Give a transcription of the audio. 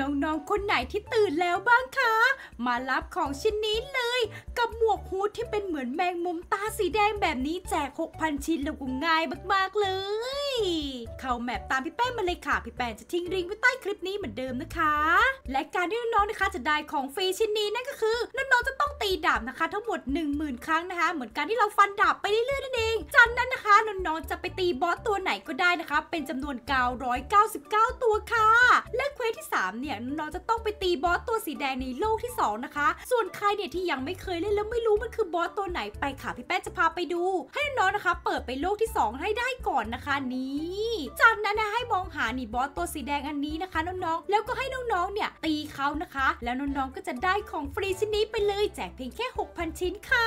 น้องๆ คนไหนที่ตื่นแล้วบ้างคะ มารับของชิ้นนี้เลย กับหมวกฮูดที่เป็นเหมือนแมงมุมตาสีแดงแบบนี้แจก 6,000 ชิ้นแล้วก็ง่ายมากๆ เลย เข้าแมปตามพี่แป้งมาเลยค่ะ พี่แป้งจะทิ้งลิงก์ไว้ใต้คลิปนี้เหมือนเดิมนะคะ และการที่น้องๆนะคะ จะได้ของฟรีชิ้นนี้นั่นก็คือ น้อง ๆ จะต้องตีดาบนะคะ ทั้งหมด 10,000 ครั้งนะคะ เหมือนการที่เราฟันดาบไปเรื่อยๆ นั่นเองจากนั้นนะคะน้องๆ จะไปตีบอสตัวไหนก็ได้นะคะ เป็นจำนวน 999 ตัวค่ะ และ3เนี่ยน้องจะต้องไปตีบอสตัวสีแดงในโลกที่ 2 นะคะส่วนใครเนี่ยที่ยังไม่เคยเล่นแล้วไม่รู้มันคือบอสตัวไหน ไปค่ะพี่แป้จะพาไปดู ให้น้องนะคะ เปิดไปโลกที่ 2 ให้ได้ก่อนนะคะนี้จากนั้นนะให้มองหานี่บอสตัวสีแดงอันนี้นะคะน้องๆแล้วก็ให้น้องๆเนี่ยตีเขานะคะ แล้วน้องๆ ก็จะได้ของฟรีชิ้นนี้ไปเลยแจกเพียงแค่ 6,000ชิ้นค่ะ